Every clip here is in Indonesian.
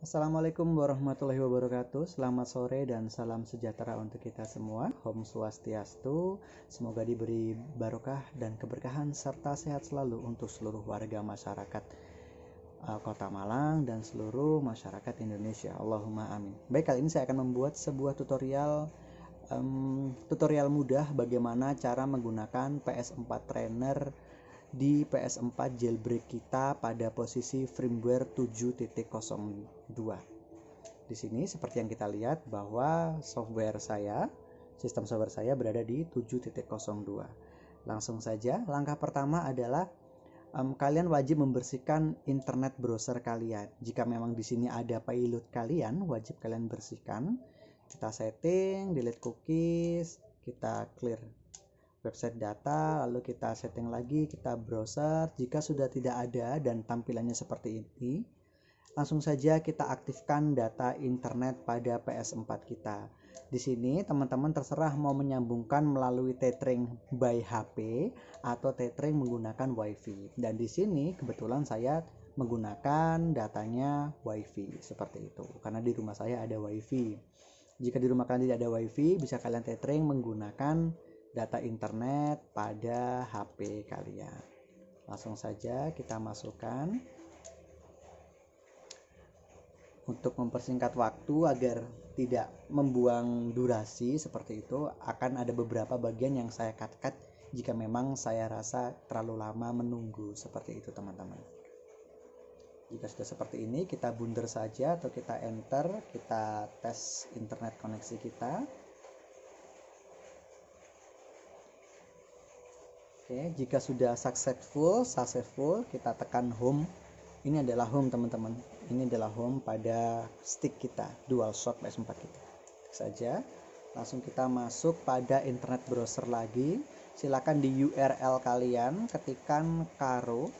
Assalamualaikum warahmatullahi wabarakatuh. Selamat sore dan salam sejahtera untuk kita semua. Om Swastiastu. Semoga diberi barokah dan keberkahan serta sehat selalu untuk seluruh warga masyarakat uh, Kota Malang dan seluruh masyarakat Indonesia. Allahumma amin. Baik, kali ini saya akan membuat sebuah tutorial um, tutorial mudah bagaimana cara menggunakan PS4 Trainer di PS4 jailbreak kita pada posisi firmware 7.02. Di sini seperti yang kita lihat bahwa software saya, sistem software saya berada di 7.02. Langsung saja, langkah pertama adalah um, kalian wajib membersihkan internet browser kalian. Jika memang di sini ada payload kalian, wajib kalian bersihkan. Kita setting, delete cookies, kita clear website data lalu kita setting lagi kita browser jika sudah tidak ada dan tampilannya seperti ini langsung saja kita aktifkan data internet pada PS4 kita di sini teman-teman terserah mau menyambungkan melalui tethering by HP atau tethering menggunakan WiFi dan di sini kebetulan saya menggunakan datanya WiFi seperti itu karena di rumah saya ada WiFi jika di rumah kalian tidak ada WiFi bisa kalian tethering menggunakan data internet pada HP kalian. Langsung saja kita masukkan. Untuk mempersingkat waktu agar tidak membuang durasi seperti itu, akan ada beberapa bagian yang saya cut-cut jika memang saya rasa terlalu lama menunggu seperti itu teman-teman. Jika sudah seperti ini, kita bundar saja atau kita enter, kita tes internet koneksi kita. Oke, jika sudah successful, successful kita tekan home. Ini adalah home teman-teman. Ini adalah home pada stick kita, dual shot PS4 kita. saja. Langsung kita masuk pada internet browser lagi. Silakan di URL kalian ketikkan karo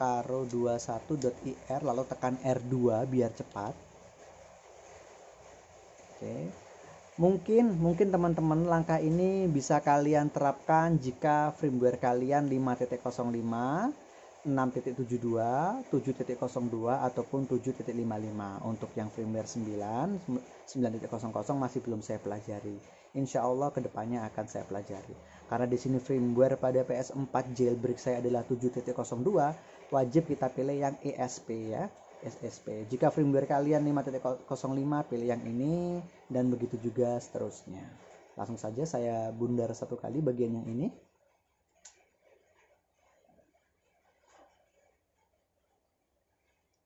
karo21.ir lalu tekan R2 biar cepat. Oke, Mungkin mungkin teman-teman langkah ini bisa kalian terapkan jika firmware kalian 5.05, 6.72, 7.02 ataupun 7.55. Untuk yang firmware 9, 9.00 masih belum saya pelajari. Insya Allah kedepannya akan saya pelajari. Karena di sini firmware pada PS4 jailbreak saya adalah 7.02, wajib kita pilih yang ESP ya. SSP. Jika firmware kalian 5.05 pilih yang ini dan begitu juga seterusnya. Langsung saja saya bundar satu kali bagian yang ini.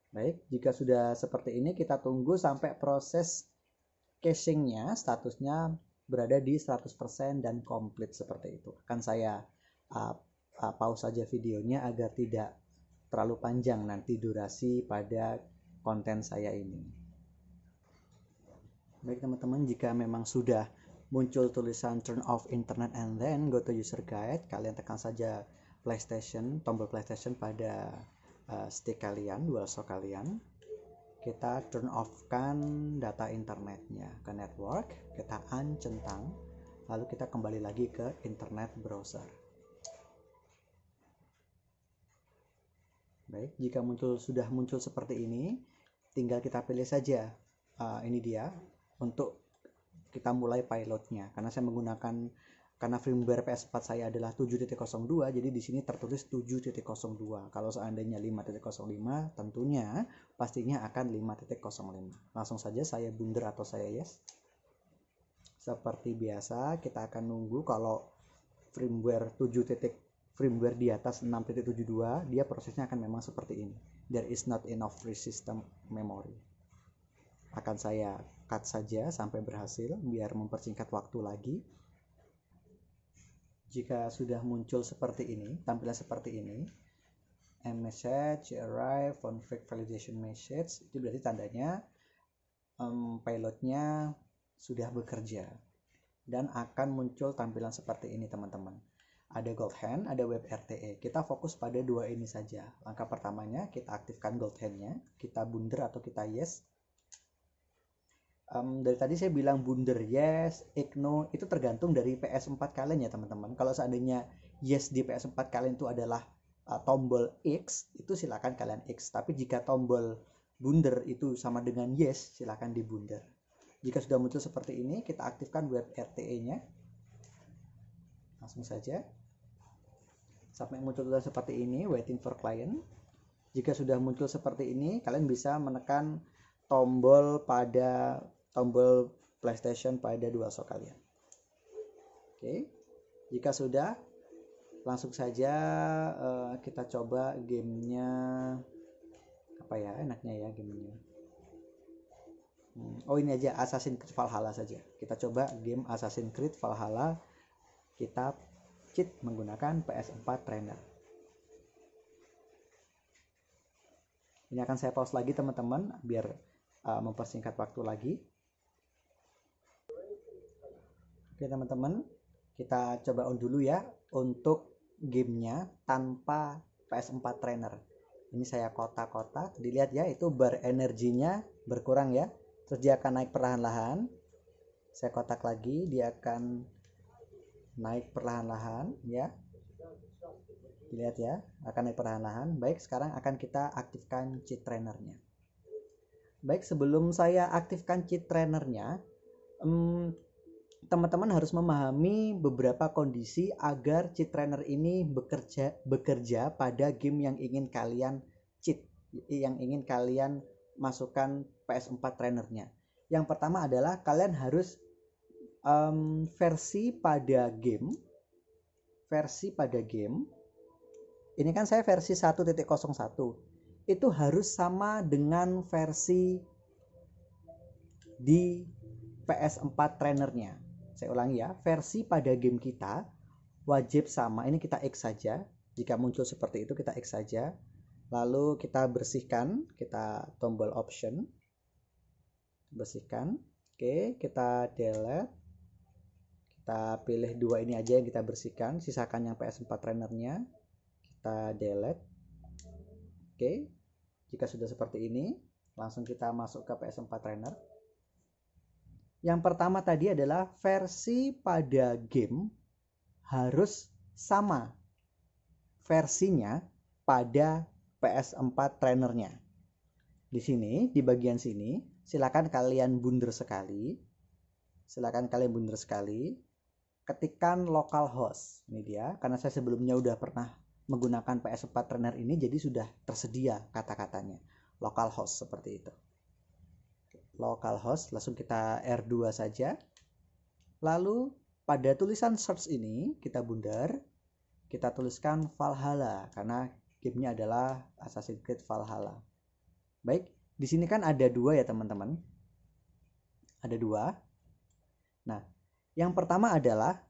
Baik, jika sudah seperti ini kita tunggu sampai proses casingnya statusnya berada di 100% dan komplit seperti itu. Akan saya uh, uh, pause saja videonya agar tidak terlalu panjang nanti durasi pada konten saya ini. Baik teman-teman, jika memang sudah muncul tulisan turn off internet and then go to user guide, kalian tekan saja PlayStation, tombol PlayStation pada uh, stick kalian, DualShock kalian. Kita turn off-kan data internetnya ke network, kita uncentang, lalu kita kembali lagi ke internet browser. Baik, jika muncul sudah muncul seperti ini, tinggal kita pilih saja uh, ini dia untuk kita mulai pilotnya. Karena saya menggunakan karena firmware PS4 saya adalah 7.02 jadi di sini tertulis 7.02 kalau seandainya 5.05 tentunya pastinya akan 5.05 langsung saja saya bundar atau saya yes seperti biasa kita akan nunggu kalau firmware 7.02 firmware di atas 6.72 dia prosesnya akan memang seperti ini there is not enough free system memory akan saya cut saja sampai berhasil biar mempersingkat waktu lagi jika sudah muncul seperti ini tampilan seperti ini and message arrive config validation message itu berarti tandanya um, pilotnya sudah bekerja dan akan muncul tampilan seperti ini teman-teman ada gold hand, ada web RTE. Kita fokus pada dua ini saja. Langkah pertamanya kita aktifkan gold hand-nya, kita bunder atau kita yes. Um, dari tadi saya bilang bunder yes, igno itu tergantung dari PS4 kalian ya teman-teman. Kalau seandainya yes di PS4 kalian itu adalah uh, tombol X, itu silakan kalian X. Tapi jika tombol bunder itu sama dengan yes, silakan di Bunder. Jika sudah muncul seperti ini, kita aktifkan web RTE-nya langsung saja sampai muncul seperti ini waiting for client jika sudah muncul seperti ini kalian bisa menekan tombol pada tombol PlayStation pada DualShock kalian oke jika sudah langsung saja uh, kita coba gamenya apa ya enaknya ya gamenya hmm. oh ini aja Assassin's Creed Valhalla saja kita coba game Assassin's Creed Valhalla kita cheat menggunakan PS4 Trainer. Ini akan saya pause lagi teman-teman biar uh, mempersingkat waktu lagi. Oke teman-teman, kita coba on dulu ya untuk gamenya tanpa PS4 Trainer. Ini saya kotak-kotak, dilihat ya itu berenerginya berkurang ya. Terus dia akan naik perlahan-lahan. Saya kotak lagi, dia akan naik perlahan-lahan ya dilihat ya akan naik perlahan-lahan baik sekarang akan kita aktifkan cheat trainernya baik sebelum saya aktifkan cheat trainernya hmm, teman-teman harus memahami beberapa kondisi agar cheat trainer ini bekerja bekerja pada game yang ingin kalian cheat yang ingin kalian masukkan PS4 trainernya yang pertama adalah kalian harus um, versi pada game versi pada game ini kan saya versi 1.01 itu harus sama dengan versi di PS4 trainernya saya ulangi ya versi pada game kita wajib sama ini kita X saja jika muncul seperti itu kita X saja lalu kita bersihkan kita tombol option bersihkan oke kita delete kita pilih dua ini aja yang kita bersihkan sisakan yang PS4 trainernya kita delete oke jika sudah seperti ini langsung kita masuk ke PS4 trainer yang pertama tadi adalah versi pada game harus sama versinya pada PS4 trainernya di sini di bagian sini silakan kalian bunder sekali silakan kalian bunder sekali ketikan localhost ini dia karena saya sebelumnya udah pernah menggunakan PS4 Trainer ini jadi sudah tersedia kata-katanya localhost seperti itu localhost langsung kita R2 saja lalu pada tulisan search ini kita bundar kita tuliskan Valhalla karena gamenya adalah Assassin's Creed Valhalla baik di sini kan ada dua ya teman-teman ada dua nah yang pertama adalah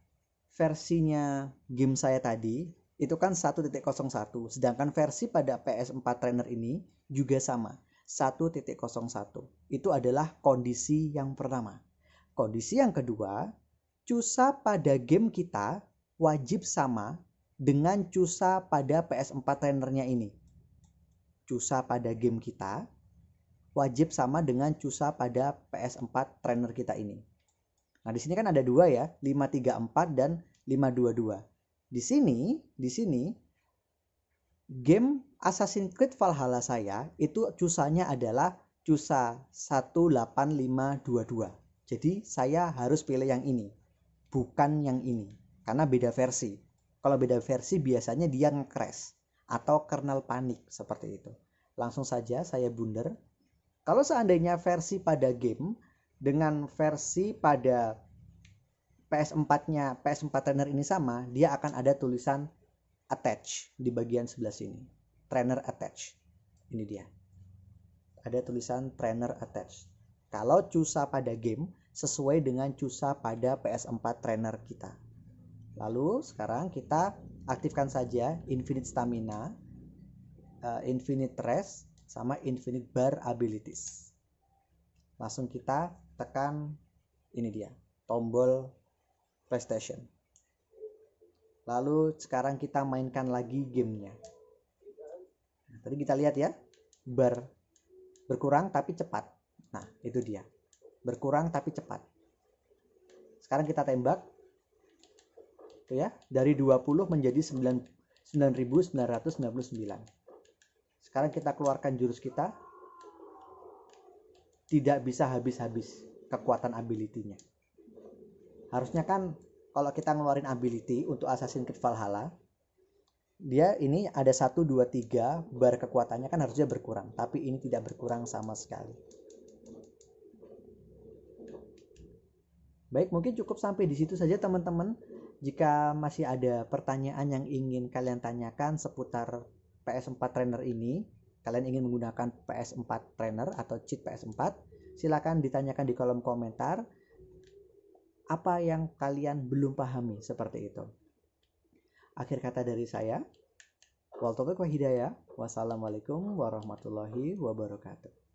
versinya game saya tadi itu kan 1.01 sedangkan versi pada PS4 Trainer ini juga sama 1.01 itu adalah kondisi yang pertama kondisi yang kedua cusa pada game kita wajib sama dengan cusa pada PS4 Trainernya ini cusa pada game kita wajib sama dengan cusa pada PS4 Trainer kita ini Nah, di sini kan ada dua ya, 534 dan 522. Di sini, di sini game Assassin's Creed Valhalla saya itu cusanya adalah cusa 18522. Jadi saya harus pilih yang ini, bukan yang ini karena beda versi. Kalau beda versi biasanya dia nge-crash atau kernel panik seperti itu. Langsung saja saya bundar. Kalau seandainya versi pada game dengan versi pada PS4-nya, PS4 trainer ini sama, dia akan ada tulisan attach di bagian sebelah sini. Trainer attach. Ini dia. Ada tulisan trainer attach. Kalau cusa pada game sesuai dengan cusa pada PS4 trainer kita. Lalu sekarang kita aktifkan saja infinite stamina, uh, infinite rest sama infinite bar abilities. Langsung kita tekan ini dia tombol PlayStation lalu sekarang kita mainkan lagi gamenya nah, tadi kita lihat ya ber berkurang tapi cepat nah itu dia berkurang tapi cepat sekarang kita tembak itu ya dari 20 menjadi 9999 sekarang kita keluarkan jurus kita tidak bisa habis-habis kekuatan ability-nya. Harusnya kan kalau kita ngeluarin ability untuk assassin Creed Valhalla, dia ini ada 1, 2, 3 bar kekuatannya kan harusnya berkurang. Tapi ini tidak berkurang sama sekali. Baik, mungkin cukup sampai di situ saja teman-teman. Jika masih ada pertanyaan yang ingin kalian tanyakan seputar PS4 Trainer ini, kalian ingin menggunakan PS4 Trainer atau cheat PS4, silakan ditanyakan di kolom komentar apa yang kalian belum pahami seperti itu. Akhir kata dari saya, Wal Wahidaya, wassalamualaikum warahmatullahi wabarakatuh.